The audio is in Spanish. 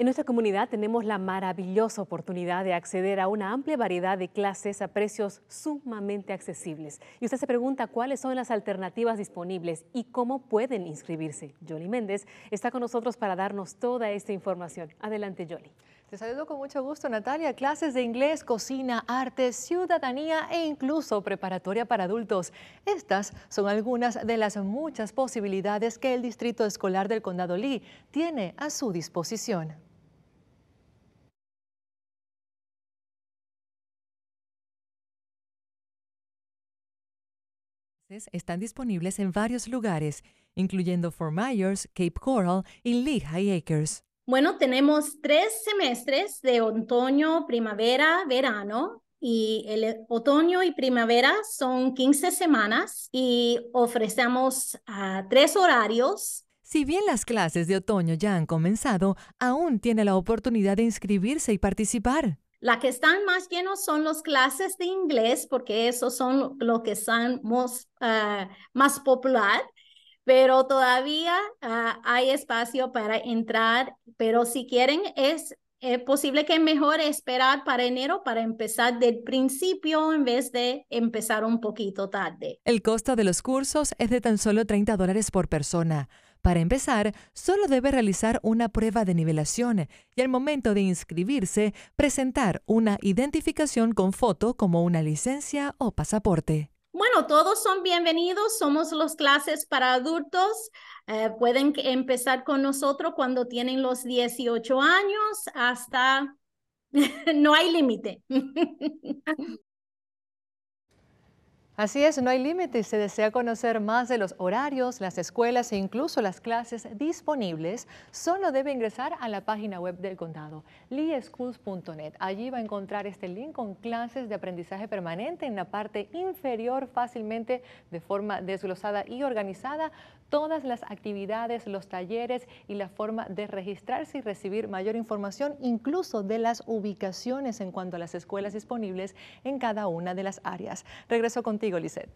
En nuestra comunidad tenemos la maravillosa oportunidad de acceder a una amplia variedad de clases a precios sumamente accesibles. Y usted se pregunta cuáles son las alternativas disponibles y cómo pueden inscribirse. Jolie Méndez está con nosotros para darnos toda esta información. Adelante, Jolie. Te saludo con mucho gusto, Natalia. Clases de inglés, cocina, arte, ciudadanía e incluso preparatoria para adultos. Estas son algunas de las muchas posibilidades que el Distrito Escolar del Condado Lee tiene a su disposición. están disponibles en varios lugares, incluyendo Fort Myers, Cape Coral y Lehigh Acres. Bueno, tenemos tres semestres de otoño, primavera, verano. Y el otoño y primavera son 15 semanas y ofrecemos ah, tres horarios si bien las clases de otoño ya han comenzado, aún tiene la oportunidad de inscribirse y participar. La que están más llenos son los clases de inglés, porque esos son los que están ah, más, populares, popular, pero todavía ah, hay espacio para entrar, pero si quieren es eh, posible que mejor esperar para enero para empezar del principio en vez de empezar un poquito tarde. El costo de los cursos es de tan solo 30 dólares por persona. Para empezar, solo debe realizar una prueba de nivelación y al momento de inscribirse, presentar una identificación con foto como una licencia o pasaporte. Bueno, todos son bienvenidos, somos los clases para adultos. Eh, pueden empezar con nosotros cuando tienen los 18 años hasta no hay límite. Así es, no hay límites. Se desea conocer más de los horarios, las escuelas e incluso las clases disponibles. Solo debe ingresar a la página web del condado, leeschools.net. Allí va a encontrar este link con clases de aprendizaje permanente en la parte inferior, fácilmente de forma desglosada y organizada, todas las actividades, los talleres y la forma de registrarse y recibir mayor información, incluso de las ubicaciones en cuanto a las escuelas disponibles en cada una de las áreas. Regreso contigo contigo, Said.